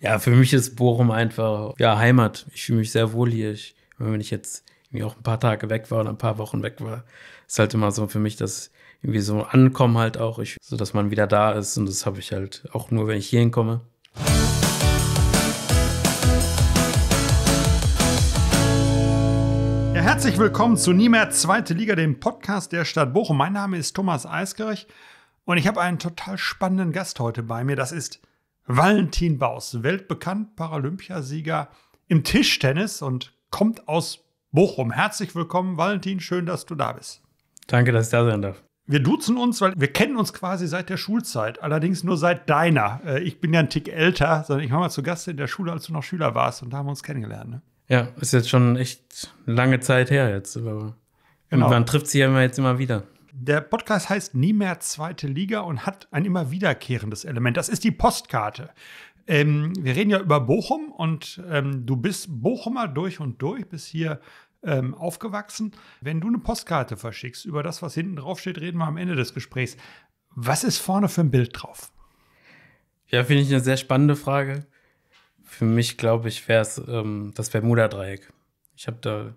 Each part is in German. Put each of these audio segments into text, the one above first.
Ja, für mich ist Bochum einfach ja Heimat. Ich fühle mich sehr wohl hier. Ich, wenn ich jetzt irgendwie auch ein paar Tage weg war oder ein paar Wochen weg war, ist halt immer so für mich dass irgendwie so ankommen halt auch, ich, so dass man wieder da ist und das habe ich halt auch nur, wenn ich hier hinkomme. Ja, herzlich willkommen zu Nie mehr Zweite Liga, dem Podcast der Stadt Bochum. Mein Name ist Thomas Eisgerich und ich habe einen total spannenden Gast heute bei mir. Das ist Valentin Baus, weltbekannt Paralympiasieger im Tischtennis und kommt aus Bochum. Herzlich willkommen, Valentin. Schön, dass du da bist. Danke, dass ich da sein darf. Wir duzen uns, weil wir kennen uns quasi seit der Schulzeit, allerdings nur seit deiner. Äh, ich bin ja ein Tick älter, sondern ich war mal zu Gast in der Schule, als du noch Schüler warst und da haben wir uns kennengelernt. Ne? Ja, ist jetzt schon echt lange Zeit her jetzt. Aber genau. Man trifft sich ja immer jetzt immer wieder. Der Podcast heißt Nie mehr zweite Liga und hat ein immer wiederkehrendes Element. Das ist die Postkarte. Ähm, wir reden ja über Bochum und ähm, du bist Bochumer durch und durch, bist hier ähm, aufgewachsen. Wenn du eine Postkarte verschickst über das, was hinten draufsteht, reden wir am Ende des Gesprächs. Was ist vorne für ein Bild drauf? Ja, finde ich eine sehr spannende Frage. Für mich, glaube ich, wäre es ähm, das Bermuda-Dreieck. Ich habe da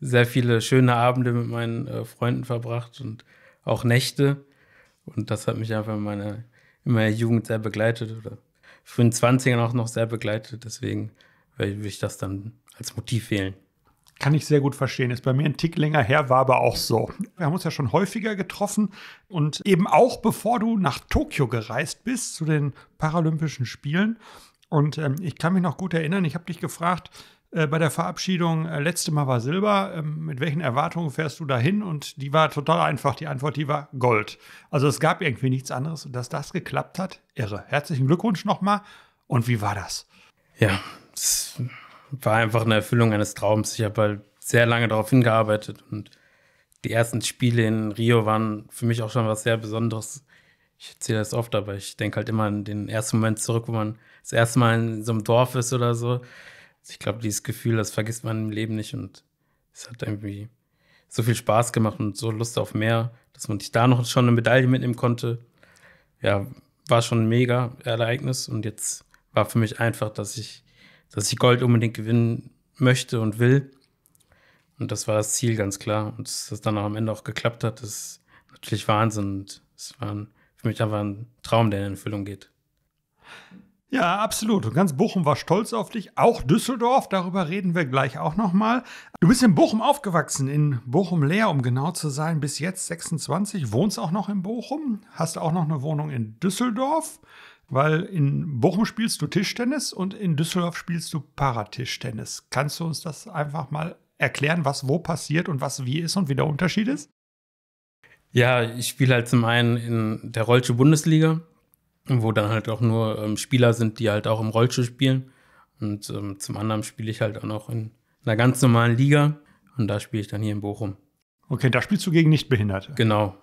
sehr viele schöne Abende mit meinen äh, Freunden verbracht und auch Nächte. Und das hat mich einfach in meiner, in meiner Jugend sehr begleitet oder frühen 20ern auch noch sehr begleitet. Deswegen würde ich das dann als Motiv wählen. Kann ich sehr gut verstehen. Ist bei mir ein Tick länger her, war aber auch so. Wir haben uns ja schon häufiger getroffen und eben auch bevor du nach Tokio gereist bist zu den Paralympischen Spielen. Und ähm, ich kann mich noch gut erinnern, ich habe dich gefragt, äh, bei der Verabschiedung, äh, letzte Mal war Silber, ähm, mit welchen Erwartungen fährst du dahin? Und die war total einfach. Die Antwort, die war Gold. Also es gab irgendwie nichts anderes. Und dass das geklappt hat, irre. Herzlichen Glückwunsch nochmal. Und wie war das? Ja, es war einfach eine Erfüllung eines Traums. Ich habe halt sehr lange darauf hingearbeitet und die ersten Spiele in Rio waren für mich auch schon was sehr Besonderes. Ich erzähle das oft, aber ich denke halt immer an den ersten Moment zurück, wo man das erste Mal in so einem Dorf ist oder so also ich glaube, dieses Gefühl, das vergisst man im Leben nicht und es hat irgendwie so viel Spaß gemacht und so Lust auf mehr, dass man sich da noch schon eine Medaille mitnehmen konnte. Ja, war schon ein mega Ereignis und jetzt war für mich einfach, dass ich, dass ich Gold unbedingt gewinnen möchte und will. Und das war das Ziel ganz klar. Und dass das dann auch am Ende auch geklappt hat, ist natürlich Wahnsinn. Und es war für mich einfach ein Traum, der in Erfüllung geht. Ja, absolut. Und ganz Bochum war stolz auf dich. Auch Düsseldorf, darüber reden wir gleich auch nochmal. Du bist in Bochum aufgewachsen, in Bochum leer, um genau zu sein, bis jetzt 26, wohnst auch noch in Bochum, hast auch noch eine Wohnung in Düsseldorf, weil in Bochum spielst du Tischtennis und in Düsseldorf spielst du Paratischtennis. Kannst du uns das einfach mal erklären, was wo passiert und was wie ist und wie der Unterschied ist? Ja, ich spiele halt zum einen in der Rollsche Bundesliga wo dann halt auch nur ähm, Spieler sind, die halt auch im Rollstuhl spielen. Und ähm, zum anderen spiele ich halt auch noch in einer ganz normalen Liga. Und da spiele ich dann hier in Bochum. Okay, da spielst du gegen Nichtbehinderte. Genau.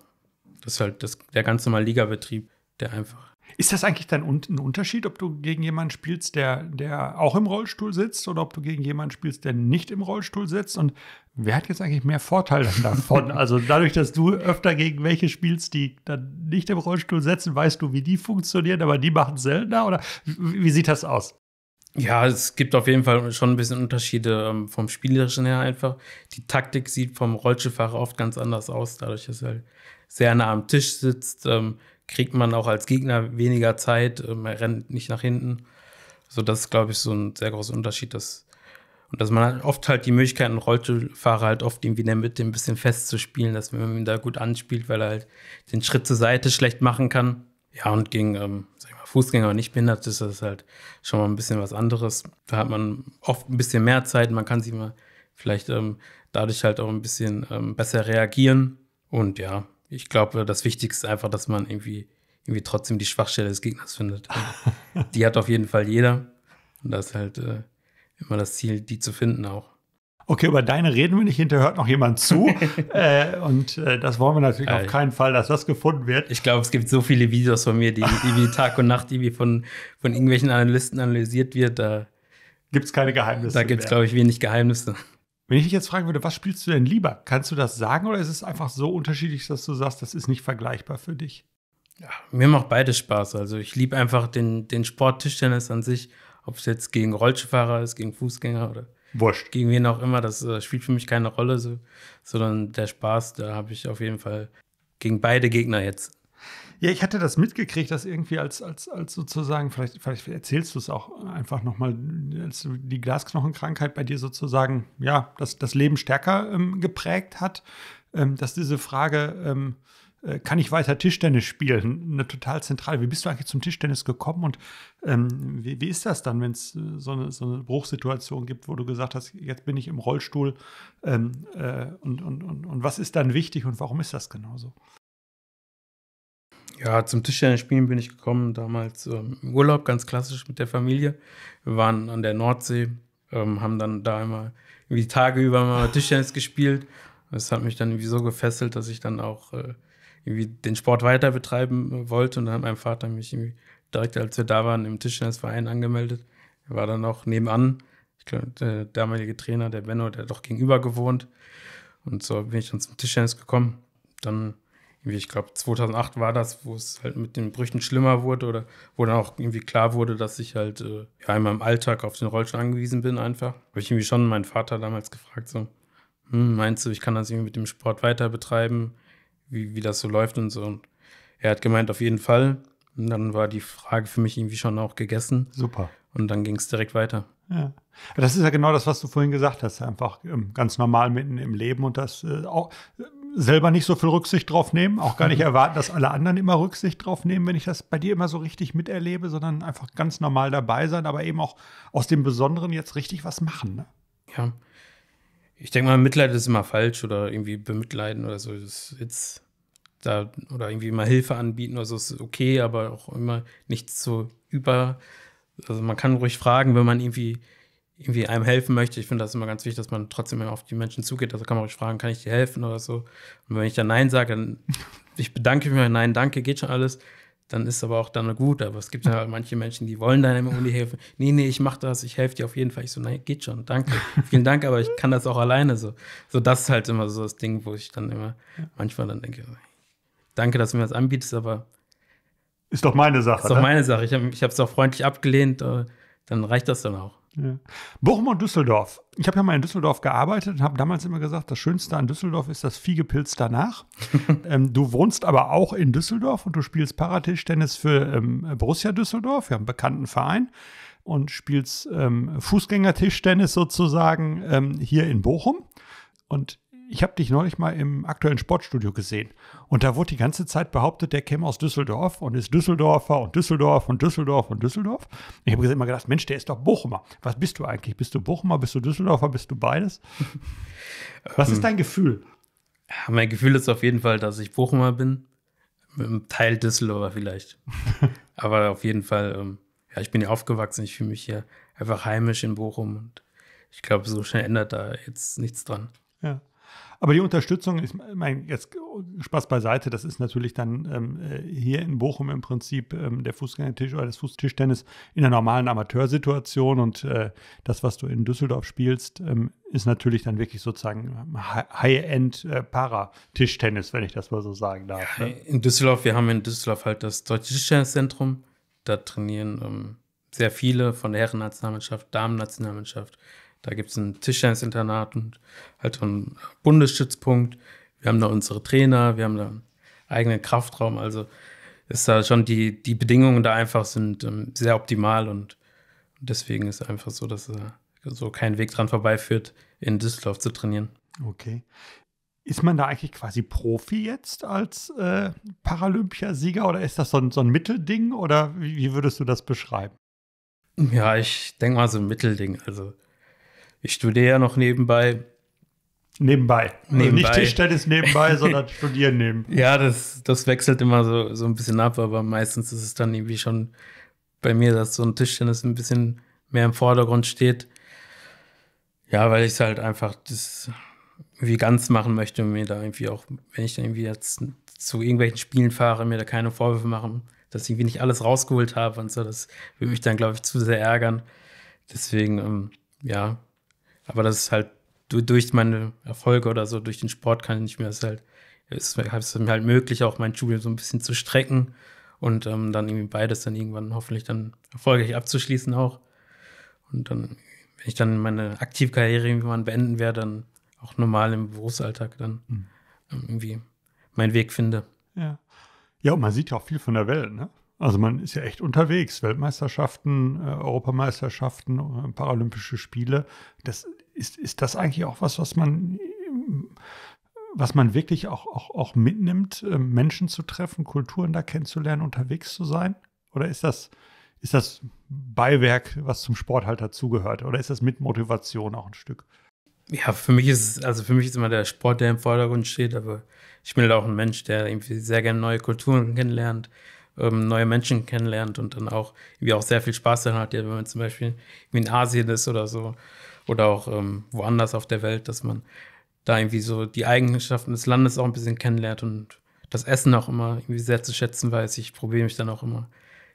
Das ist halt das, der ganz normale Ligabetrieb, der einfach ist das eigentlich dann ein Unterschied, ob du gegen jemanden spielst, der, der auch im Rollstuhl sitzt oder ob du gegen jemanden spielst, der nicht im Rollstuhl sitzt? Und wer hat jetzt eigentlich mehr Vorteil davon? also dadurch, dass du öfter gegen welche spielst, die dann nicht im Rollstuhl sitzen, weißt du, wie die funktionieren, aber die machen seltener? Oder wie sieht das aus? Ja, es gibt auf jeden Fall schon ein bisschen Unterschiede ähm, vom Spielerischen her einfach. Die Taktik sieht vom Rollstuhlfahrer oft ganz anders aus, dadurch, dass er sehr nah am Tisch sitzt. Ähm, kriegt man auch als Gegner weniger Zeit, äh, man rennt nicht nach hinten. So, das ist, glaube ich, so ein sehr großer Unterschied, dass, und dass man halt oft halt die Möglichkeit, einen Rollstuhlfahrer halt oft irgendwie in der Mitte ein bisschen festzuspielen, dass man ihn da gut anspielt, weil er halt den Schritt zur Seite schlecht machen kann. Ja, und gegen ähm, mal, Fußgänger und Nichtbehinderte ist das halt schon mal ein bisschen was anderes. Da hat man oft ein bisschen mehr Zeit, man kann sich mal vielleicht ähm, dadurch halt auch ein bisschen ähm, besser reagieren. Und ja, ich glaube, das Wichtigste ist einfach, dass man irgendwie, irgendwie trotzdem die Schwachstelle des Gegners findet. die hat auf jeden Fall jeder. Und das ist halt äh, immer das Ziel, die zu finden auch. Okay, über deine reden wir nicht, hinterher hört noch jemand zu. äh, und äh, das wollen wir natürlich auf keinen Fall, dass das gefunden wird. Ich glaube, es gibt so viele Videos von mir, die, die Tag und Nacht, die von, von irgendwelchen Analysten analysiert wird. Da gibt es keine Geheimnisse. Da gibt es, glaube ich, wenig Geheimnisse. Wenn ich dich jetzt fragen würde, was spielst du denn lieber? Kannst du das sagen oder ist es einfach so unterschiedlich, dass du sagst, das ist nicht vergleichbar für dich? Ja, mir macht beides Spaß. Also ich liebe einfach den, den Sport Tischtennis an sich, ob es jetzt gegen Rollstuhlfahrer ist, gegen Fußgänger oder Wurscht. gegen wen auch immer. Das äh, spielt für mich keine Rolle, so, sondern der Spaß, da habe ich auf jeden Fall gegen beide Gegner jetzt ja, ich hatte das mitgekriegt, dass irgendwie als, als, als sozusagen, vielleicht, vielleicht erzählst du es auch einfach nochmal, als die Glasknochenkrankheit bei dir sozusagen, ja, das, das Leben stärker ähm, geprägt hat, ähm, dass diese Frage, ähm, äh, kann ich weiter Tischtennis spielen, eine total zentrale. Wie bist du eigentlich zum Tischtennis gekommen und ähm, wie, wie ist das dann, wenn es äh, so eine, so eine Bruchsituation gibt, wo du gesagt hast, jetzt bin ich im Rollstuhl ähm, äh, und, und, und, und was ist dann wichtig und warum ist das genauso? Ja, zum Tischtennis spielen bin ich gekommen, damals ähm, im Urlaub, ganz klassisch mit der Familie. Wir waren an der Nordsee, ähm, haben dann da immer irgendwie Tage über mal Tischtennis gespielt. Das hat mich dann irgendwie so gefesselt, dass ich dann auch äh, irgendwie den Sport weiter betreiben äh, wollte. Und dann hat mein Vater mich irgendwie direkt, als wir da waren, im Tischtennisverein angemeldet. Er war dann auch nebenan, ich glaube, der damalige Trainer, der Benno, der hat doch gegenüber gewohnt. Und so bin ich dann zum Tischtennis gekommen. Dann ich glaube 2008 war das, wo es halt mit den Brüchen schlimmer wurde oder wo dann auch irgendwie klar wurde, dass ich halt äh, ja, in meinem Alltag auf den Rollstuhl angewiesen bin einfach. Habe ich irgendwie schon meinen Vater damals gefragt, so, hm, meinst du, ich kann das irgendwie mit dem Sport weiter betreiben, wie, wie das so läuft und so. Und er hat gemeint, auf jeden Fall. Und dann war die Frage für mich irgendwie schon auch gegessen. Super. Und dann ging es direkt weiter. Ja. Das ist ja genau das, was du vorhin gesagt hast, einfach ähm, ganz normal mitten im Leben und das äh, auch selber nicht so viel Rücksicht drauf nehmen, auch gar nicht mhm. erwarten, dass alle anderen immer Rücksicht drauf nehmen, wenn ich das bei dir immer so richtig miterlebe, sondern einfach ganz normal dabei sein, aber eben auch aus dem Besonderen jetzt richtig was machen. Ne? Ja. Ich denke mal, Mitleid ist immer falsch oder irgendwie bemitleiden oder so. ist jetzt da oder irgendwie mal Hilfe anbieten oder so ist okay, aber auch immer nichts so über. Also man kann ruhig fragen, wenn man irgendwie irgendwie einem helfen möchte, ich finde das immer ganz wichtig, dass man trotzdem auf die Menschen zugeht. Also kann man euch fragen, kann ich dir helfen oder so. Und wenn ich dann Nein sage, dann ich bedanke mich, nein, danke, geht schon alles, dann ist aber auch dann gut. Aber es gibt ja halt manche Menschen, die wollen dann immer um die Hilfe. Nee, nee, ich mache das, ich helfe dir auf jeden Fall. Ich so, nein, geht schon, danke. Vielen Dank, aber ich kann das auch alleine so. So, das ist halt immer so das Ding, wo ich dann immer manchmal dann denke, danke, dass du mir das anbietest, aber ist doch meine Sache. Ist doch ne? meine Sache. Ich habe es auch freundlich abgelehnt. Äh, dann reicht das dann auch. Ja. Bochum und Düsseldorf. Ich habe ja mal in Düsseldorf gearbeitet und habe damals immer gesagt, das Schönste an Düsseldorf ist das Fiegepilz danach. ähm, du wohnst aber auch in Düsseldorf und du spielst Paratischtennis für ähm, Borussia Düsseldorf, wir haben einen bekannten Verein, und spielst ähm, Fußgängertischtennis sozusagen ähm, hier in Bochum. Und ich habe dich neulich mal im aktuellen Sportstudio gesehen. Und da wurde die ganze Zeit behauptet, der käme aus Düsseldorf und ist Düsseldorfer und Düsseldorf und Düsseldorf und Düsseldorf. ich habe immer gedacht, Mensch, der ist doch Bochumer. Was bist du eigentlich? Bist du Bochumer? Bist du Düsseldorfer? Bist du beides? Was ist hm. dein Gefühl? Ja, mein Gefühl ist auf jeden Fall, dass ich Bochumer bin. Mit einem Teil Düsseldorfer vielleicht. Aber auf jeden Fall, ähm, ja, ich bin hier aufgewachsen. Ich fühle mich hier einfach heimisch in Bochum. Und ich glaube, so schnell ändert da jetzt nichts dran. Ja. Aber die Unterstützung, ich meine, jetzt Spaß beiseite, das ist natürlich dann ähm, äh, hier in Bochum im Prinzip ähm, der Fußgängertisch oder das Fußtischtennis in der normalen Amateursituation und äh, das, was du in Düsseldorf spielst, ähm, ist natürlich dann wirklich sozusagen ähm, High-End äh, Para-Tischtennis, wenn ich das mal so sagen darf. Ja, ne? in Düsseldorf, wir haben in Düsseldorf halt das Deutsche Tischtenniszentrum, da trainieren ähm, sehr viele von der Herrennationalmannschaft, Damen-Nationalmannschaft, da gibt es ein Tischtennis-Internat und halt so einen Bundesstützpunkt. Wir haben da unsere Trainer, wir haben da einen eigenen Kraftraum. Also ist da schon die, die Bedingungen da einfach sind ähm, sehr optimal und deswegen ist einfach so, dass äh, so kein Weg dran vorbeiführt, in Düsseldorf zu trainieren. Okay. Ist man da eigentlich quasi Profi jetzt als äh, Paralympiasieger oder ist das so ein, so ein Mittelding oder wie, wie würdest du das beschreiben? Ja, ich denke mal so ein Mittelding. Also ich studiere ja noch nebenbei. Nebenbei. nebenbei. Also nicht Tischtennis nebenbei, sondern studieren nebenbei. Ja, das, das wechselt immer so, so ein bisschen ab, aber meistens ist es dann irgendwie schon bei mir, dass so ein Tischtennis ein bisschen mehr im Vordergrund steht. Ja, weil ich es halt einfach das irgendwie ganz machen möchte und mir da irgendwie auch, wenn ich dann irgendwie jetzt zu irgendwelchen Spielen fahre, mir da keine Vorwürfe machen, dass ich irgendwie nicht alles rausgeholt habe und so. Das würde mich dann, glaube ich, zu sehr ärgern. Deswegen, ähm, ja, aber das ist halt durch meine Erfolge oder so, durch den Sport kann ich mir das halt, ist, ist mir halt möglich, auch mein Studium so ein bisschen zu strecken und ähm, dann irgendwie beides dann irgendwann hoffentlich dann erfolgreich abzuschließen auch. Und dann, wenn ich dann meine Aktivkarriere irgendwann beenden werde, dann auch normal im Berufsalltag dann mhm. Ähm, irgendwie meinen Weg finde. Ja. Ja, und man sieht ja auch viel von der Welt, ne? Also man ist ja echt unterwegs. Weltmeisterschaften, äh, Europameisterschaften, äh, Paralympische Spiele. Das ist, ist das eigentlich auch was, was man, äh, was man wirklich auch, auch, auch mitnimmt, äh, Menschen zu treffen, Kulturen da kennenzulernen, unterwegs zu sein? Oder ist das, ist das Beiwerk, was zum Sport halt dazugehört? Oder ist das mit Motivation auch ein Stück? Ja, für mich ist also für mich ist immer der Sport, der im Vordergrund steht, aber ich bin halt auch ein Mensch, der irgendwie sehr gerne neue Kulturen kennenlernt ähm, neue Menschen kennenlernt und dann auch irgendwie auch sehr viel Spaß daran hat, ja, wenn man zum Beispiel in Asien ist oder so oder auch ähm, woanders auf der Welt, dass man da irgendwie so die Eigenschaften des Landes auch ein bisschen kennenlernt und das Essen auch immer irgendwie sehr zu schätzen weiß. Ich probiere mich dann auch immer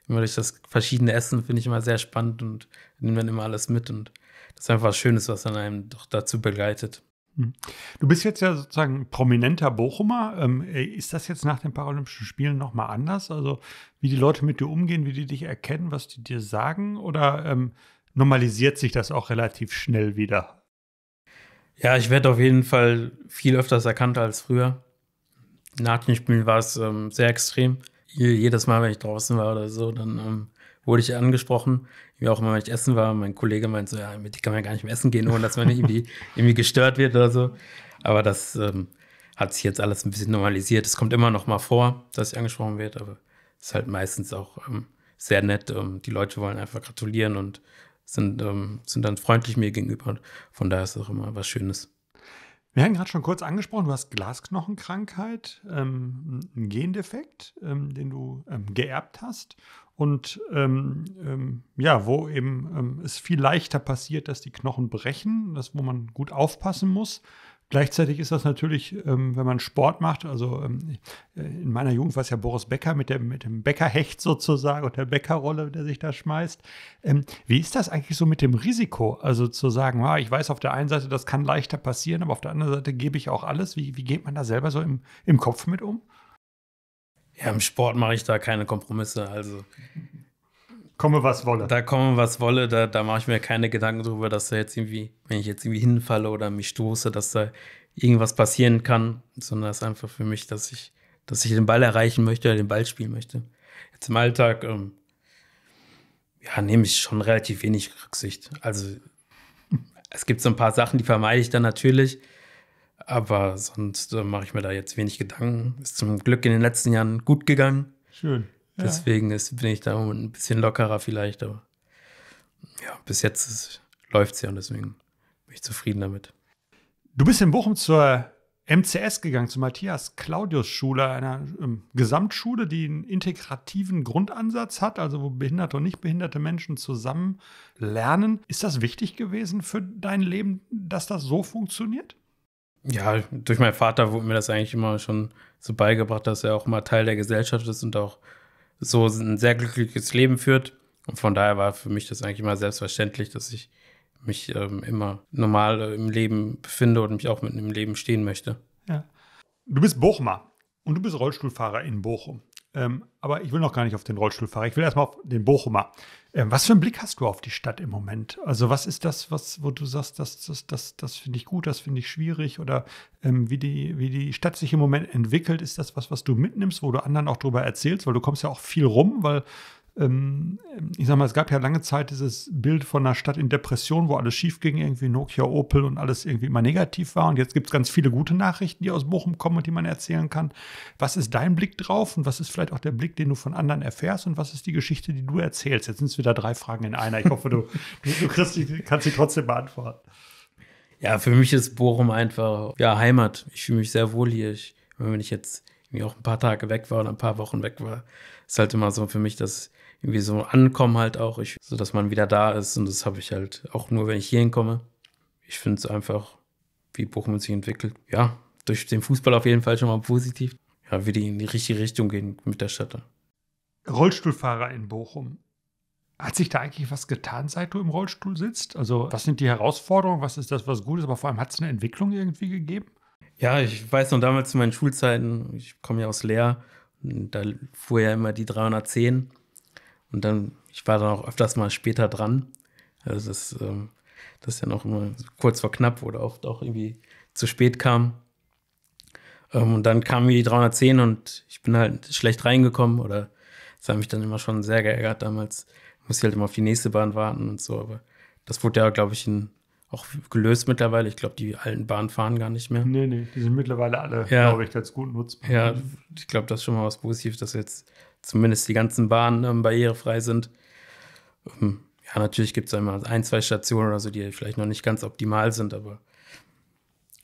immer durch das verschiedene Essen finde ich immer sehr spannend und nehme dann immer alles mit und das ist einfach was Schönes, was dann einem doch dazu begleitet. Mhm. Du bist jetzt ja sozusagen prominenter Bochumer. Ähm, äh, ist das jetzt nach den Paralympischen Spielen nochmal anders? Also wie die Leute mit dir umgehen, wie die dich erkennen, was die dir sagen? Oder ähm, normalisiert sich das auch relativ schnell wieder? Ja, ich werde auf jeden Fall viel öfters erkannt als früher. Nach den Spielen war es ähm, sehr extrem. Jedes Mal, wenn ich draußen war oder so, dann ähm, wurde ich angesprochen. Wie auch immer, wenn ich essen war, mein Kollege meint so, ja, mit die kann man ja gar nicht mehr essen gehen, ohne dass man irgendwie, irgendwie gestört wird oder so. Aber das ähm, hat sich jetzt alles ein bisschen normalisiert. Es kommt immer noch mal vor, dass ich angesprochen werde, aber es ist halt meistens auch ähm, sehr nett. Ähm, die Leute wollen einfach gratulieren und sind, ähm, sind dann freundlich mir gegenüber. Von daher ist es auch immer was Schönes. Wir haben gerade schon kurz angesprochen, du hast Glasknochenkrankheit, ähm, einen Gendefekt, ähm, den du ähm, geerbt hast und ähm, ähm, ja, wo eben ähm, es viel leichter passiert, dass die Knochen brechen, das, wo man gut aufpassen muss. Gleichzeitig ist das natürlich, ähm, wenn man Sport macht, also ähm, äh, in meiner Jugend war es ja Boris Becker mit dem, mit dem Bäckerhecht sozusagen und der Bäckerrolle, der sich da schmeißt. Ähm, wie ist das eigentlich so mit dem Risiko? Also zu sagen, ah, ich weiß auf der einen Seite, das kann leichter passieren, aber auf der anderen Seite gebe ich auch alles. Wie, wie geht man da selber so im, im Kopf mit um? Ja, im Sport mache ich da keine Kompromisse. Also komme was wolle. Da komme was wolle, da, da mache ich mir keine Gedanken darüber, dass da jetzt irgendwie, wenn ich jetzt irgendwie hinfalle oder mich stoße, dass da irgendwas passieren kann, sondern es ist einfach für mich, dass ich, dass ich den Ball erreichen möchte oder den Ball spielen möchte. Jetzt im Alltag, ähm, ja, nehme ich schon relativ wenig Rücksicht. Also es gibt so ein paar Sachen, die vermeide ich dann natürlich. Aber sonst äh, mache ich mir da jetzt wenig Gedanken. Ist zum Glück in den letzten Jahren gut gegangen. Schön. Ja. Deswegen ist, bin ich da ein bisschen lockerer vielleicht. Aber ja, bis jetzt läuft es ja und deswegen bin ich zufrieden damit. Du bist in Bochum zur MCS gegangen, zur Matthias Claudius Schule, einer ähm, Gesamtschule, die einen integrativen Grundansatz hat, also wo behinderte und nicht behinderte Menschen zusammen lernen. Ist das wichtig gewesen für dein Leben, dass das so funktioniert? ja, durch meinen Vater wurde mir das eigentlich immer schon so beigebracht, dass er auch immer Teil der Gesellschaft ist und auch so ein sehr glückliches Leben führt. Und von daher war für mich das eigentlich immer selbstverständlich, dass ich mich ähm, immer normal äh, im Leben befinde und mich auch mit im Leben stehen möchte. Ja. Du bist Bochumer und du bist Rollstuhlfahrer in Bochum. Ähm, aber ich will noch gar nicht auf den Rollstuhlfahrer. Ich will erstmal auf den Bochumer ähm, was für einen Blick hast du auf die Stadt im Moment? Also was ist das, was, wo du sagst, das, das, das, das finde ich gut, das finde ich schwierig oder ähm, wie, die, wie die Stadt sich im Moment entwickelt, ist das was, was du mitnimmst, wo du anderen auch darüber erzählst, weil du kommst ja auch viel rum, weil ähm, ich sag mal, es gab ja lange Zeit dieses Bild von einer Stadt in Depression, wo alles schief ging, irgendwie Nokia, Opel und alles irgendwie immer negativ war. Und jetzt gibt es ganz viele gute Nachrichten, die aus Bochum kommen und die man erzählen kann. Was ist dein Blick drauf und was ist vielleicht auch der Blick, den du von anderen erfährst und was ist die Geschichte, die du erzählst? Jetzt sind es wieder drei Fragen in einer. Ich hoffe, du, du, du kriegst, kannst sie trotzdem beantworten. Ja, für mich ist Bochum einfach ja Heimat. Ich fühle mich sehr wohl hier. Ich, wenn ich jetzt irgendwie auch ein paar Tage weg war oder ein paar Wochen weg war, ist halt immer so für mich, dass irgendwie so ankommen halt auch, ich, so dass man wieder da ist. Und das habe ich halt auch nur, wenn ich hier hinkomme. Ich finde es einfach, wie Bochum sich entwickelt. Ja, durch den Fußball auf jeden Fall schon mal positiv. Ja, wie die in die richtige Richtung gehen mit der Stadt. Rollstuhlfahrer in Bochum. Hat sich da eigentlich was getan, seit du im Rollstuhl sitzt? Also, was sind die Herausforderungen? Was ist das, was gut ist? Aber vor allem, hat es eine Entwicklung irgendwie gegeben? Ja, ich weiß noch damals zu meinen Schulzeiten, ich komme ja aus Leer, da fuhr ja immer die 310 und dann, ich war dann auch öfters mal später dran. Also das, ähm, das ja noch immer kurz vor knapp oder oft auch irgendwie zu spät kam. Ähm, und dann kamen die 310 und ich bin halt schlecht reingekommen oder das hat mich dann immer schon sehr geärgert damals. Muss ich halt immer auf die nächste Bahn warten und so, aber das wurde ja, glaube ich, in, auch gelöst mittlerweile. Ich glaube, die alten Bahnen fahren gar nicht mehr. Nee, nee, die sind mittlerweile alle, ja. glaube ich, ganz gut nutzbar. Ja, ich glaube, das ist schon mal was Positives, dass jetzt zumindest die ganzen Bahnen ähm, barrierefrei sind. Ähm, ja, natürlich gibt es einmal ein, zwei Stationen oder so, die vielleicht noch nicht ganz optimal sind, aber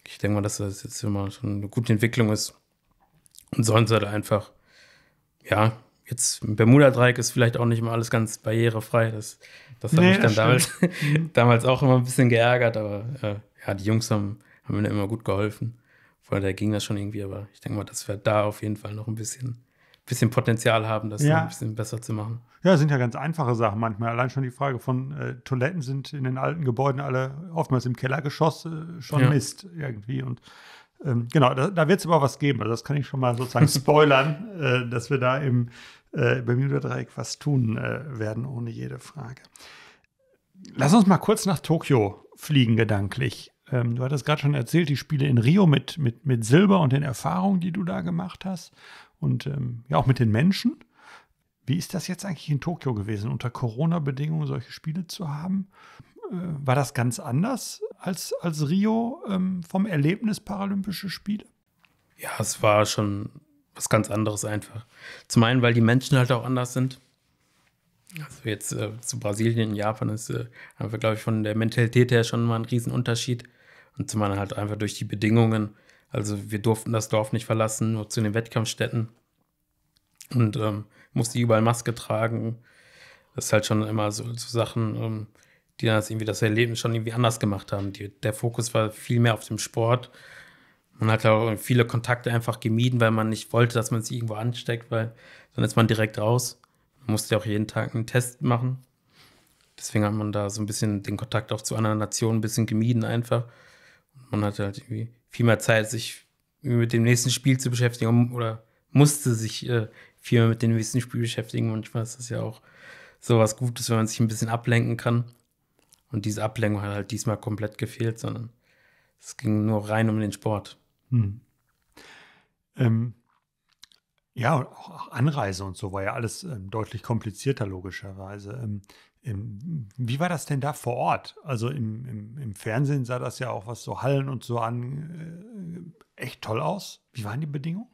ich denke mal, dass das jetzt immer schon eine gute Entwicklung ist. Und sonst halt einfach, ja, jetzt im Bermuda-Dreieck ist vielleicht auch nicht mal alles ganz barrierefrei. Das, das hat nee, mich dann damals, damals, auch immer ein bisschen geärgert, aber äh, ja, die Jungs haben, haben mir immer gut geholfen. Vorher ging das schon irgendwie, aber ich denke mal, das wird da auf jeden Fall noch ein bisschen bisschen Potenzial haben, das ja. ein bisschen besser zu machen. Ja, sind ja ganz einfache Sachen manchmal. Allein schon die Frage von äh, Toiletten sind in den alten Gebäuden alle oftmals im Kellergeschoss äh, schon ja. Mist irgendwie. Und ähm, genau, da, da wird es aber was geben. Also das kann ich schon mal sozusagen spoilern, äh, dass wir da im äh, Bermuda-Dreieck was tun äh, werden, ohne jede Frage. Lass uns mal kurz nach Tokio fliegen, gedanklich. Ähm, du hattest gerade schon erzählt, die Spiele in Rio mit, mit, mit Silber und den Erfahrungen, die du da gemacht hast und ähm, ja auch mit den Menschen. Wie ist das jetzt eigentlich in Tokio gewesen, unter Corona-Bedingungen solche Spiele zu haben? Äh, war das ganz anders als, als Rio ähm, vom Erlebnis Paralympische Spiele? Ja, es war schon was ganz anderes einfach. Zum einen, weil die Menschen halt auch anders sind. Also jetzt äh, zu Brasilien, und Japan ist äh, einfach, glaube ich, von der Mentalität her schon mal ein Riesenunterschied. Und zum anderen halt einfach durch die Bedingungen also wir durften das Dorf nicht verlassen, nur zu den Wettkampfstätten. Und ähm, musste überall Maske tragen. Das ist halt schon immer so, so Sachen, ähm, die das irgendwie das Erleben schon irgendwie anders gemacht haben. Die, der Fokus war viel mehr auf dem Sport. Man hat auch viele Kontakte einfach gemieden, weil man nicht wollte, dass man sich irgendwo ansteckt, weil dann ist man direkt raus. Man musste ja auch jeden Tag einen Test machen. Deswegen hat man da so ein bisschen den Kontakt auch zu anderen Nationen ein bisschen gemieden einfach. man hatte halt irgendwie viel mehr Zeit, sich mit dem nächsten Spiel zu beschäftigen oder musste sich äh, viel mehr mit dem nächsten Spiel beschäftigen. Manchmal ist das ja auch sowas Gutes, wenn man sich ein bisschen ablenken kann. Und diese Ablenkung hat halt diesmal komplett gefehlt, sondern es ging nur rein um den Sport. Hm. Ähm, ja, auch Anreise und so war ja alles ähm, deutlich komplizierter, logischerweise. Ähm, wie war das denn da vor Ort? Also im, im, im, Fernsehen sah das ja auch, was so Hallen und so an, äh, echt toll aus. Wie waren die Bedingungen?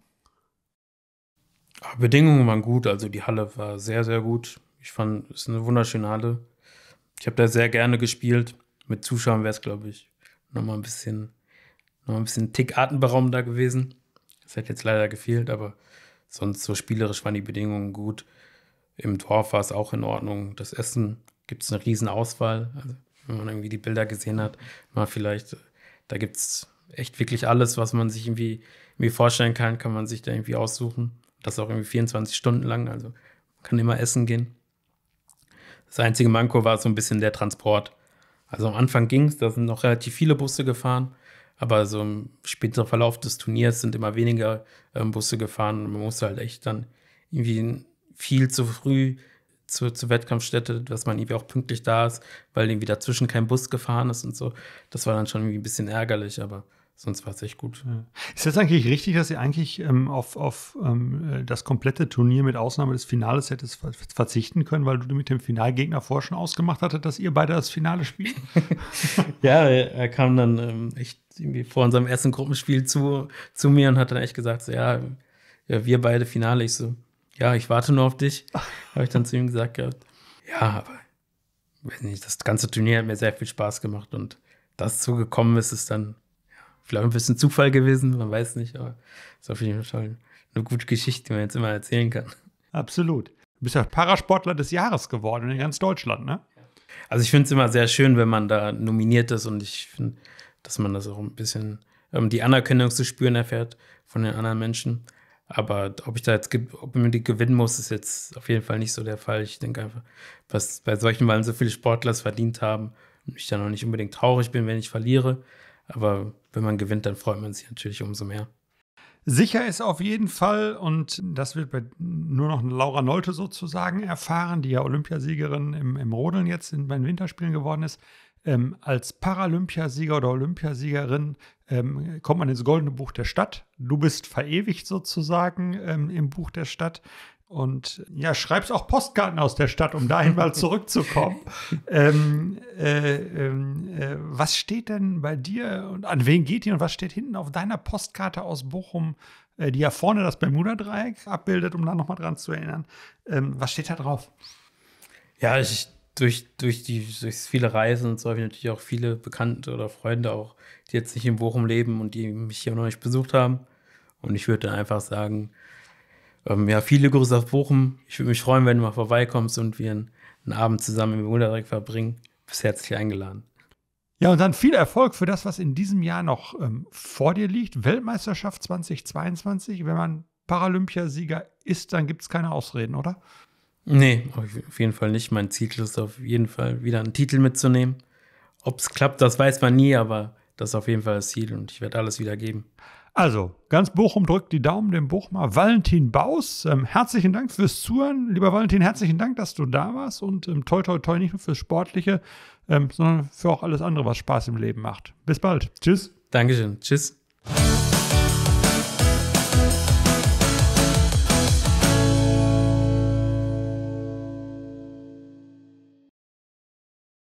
Ah, Bedingungen waren gut. Also die Halle war sehr, sehr gut. Ich fand, es ist eine wunderschöne Halle. Ich habe da sehr gerne gespielt. Mit Zuschauern wäre es, glaube ich, nochmal ein bisschen, noch ein bisschen tick atemberaubender gewesen. Das hätte jetzt leider gefehlt, aber sonst so spielerisch waren die Bedingungen gut. Im Dorf war es auch in Ordnung. Das Essen gibt es eine Riesenauswahl. Also, wenn man irgendwie die Bilder gesehen hat, mal vielleicht, da gibt es echt wirklich alles, was man sich irgendwie, irgendwie vorstellen kann, kann man sich da irgendwie aussuchen. Das auch irgendwie 24 Stunden lang, also man kann immer essen gehen. Das einzige Manko war so ein bisschen der Transport. Also am Anfang ging es, da sind noch relativ viele Busse gefahren, aber so im späteren Verlauf des Turniers sind immer weniger ähm, Busse gefahren. Man musste halt echt dann irgendwie viel zu früh zur, zur Wettkampfstätte, dass man irgendwie auch pünktlich da ist, weil irgendwie dazwischen kein Bus gefahren ist und so. Das war dann schon irgendwie ein bisschen ärgerlich, aber sonst war es echt gut. Ist das eigentlich richtig, dass ihr eigentlich ähm, auf, auf ähm, äh, das komplette Turnier mit Ausnahme des Finales hättest verzichten können, weil du mit dem Finalgegner vorher schon ausgemacht hattest, dass ihr beide das Finale spielt? ja, er kam dann ähm, echt irgendwie vor unserem ersten Gruppenspiel zu, zu mir und hat dann echt gesagt, so, ja, ja wir beide Finale. Ich so, ja, ich warte nur auf dich, habe ich dann zu ihm gesagt gehabt. Ja, aber weiß nicht, das ganze Turnier hat mir sehr viel Spaß gemacht und das so gekommen ist, ist dann ja, vielleicht ein bisschen Zufall gewesen, man weiß nicht, aber ist auf jeden Fall eine gute Geschichte, die man jetzt immer erzählen kann. Absolut. Du bist ja Parasportler des Jahres geworden in ganz Deutschland, ne? Also ich finde es immer sehr schön, wenn man da nominiert ist und ich finde, dass man das auch ein bisschen ähm, die Anerkennung zu spüren erfährt von den anderen Menschen. Aber ob ich da jetzt, ob man die gewinnen muss, ist jetzt auf jeden Fall nicht so der Fall. Ich denke einfach, was bei solchen Wahlen so viele Sportler es verdient haben und ich dann auch nicht unbedingt traurig bin, wenn ich verliere. Aber wenn man gewinnt, dann freut man sich natürlich umso mehr. Sicher ist auf jeden Fall, und das wird bei nur noch Laura Nolte sozusagen erfahren, die ja Olympiasiegerin im, im Rodeln jetzt in, bei den Winterspielen geworden ist, ähm, als Paralympiasieger oder Olympiasiegerin ähm, kommt man ins Goldene Buch der Stadt. Du bist verewigt sozusagen ähm, im Buch der Stadt. Und ja, schreibst auch Postkarten aus der Stadt, um dahin mal zurückzukommen. ähm, äh, ähm, äh, was steht denn bei dir und an wen geht die und was steht hinten auf deiner Postkarte aus Bochum, äh, die ja vorne das Bermuda-Dreieck abbildet, um da nochmal dran zu erinnern? Ähm, was steht da drauf? Ja, ich durch, durch die, durchs viele Reisen und so habe ich natürlich auch viele Bekannte oder Freunde auch, die jetzt nicht in Bochum leben und die mich hier noch nicht besucht haben. Und ich würde dann einfach sagen, ähm, ja, viele Grüße aus Bochum. Ich würde mich freuen, wenn du mal vorbeikommst und wir einen, einen Abend zusammen im Wunderreck verbringen. Bist herzlich eingeladen. Ja, und dann viel Erfolg für das, was in diesem Jahr noch ähm, vor dir liegt. Weltmeisterschaft 2022. Wenn man Paralympiasieger ist, dann gibt es keine Ausreden, oder? Nee, auf jeden Fall nicht. Mein Ziel ist auf jeden Fall, wieder einen Titel mitzunehmen. Ob es klappt, das weiß man nie, aber das ist auf jeden Fall das Ziel und ich werde alles wieder geben. Also, ganz Bochum drückt die Daumen dem Bochumer Valentin Baus. Ähm, herzlichen Dank fürs Zuhören. Lieber Valentin, herzlichen Dank, dass du da warst und ähm, toi, toi, toi, nicht nur fürs Sportliche, ähm, sondern für auch alles andere, was Spaß im Leben macht. Bis bald. Tschüss. Dankeschön. Tschüss.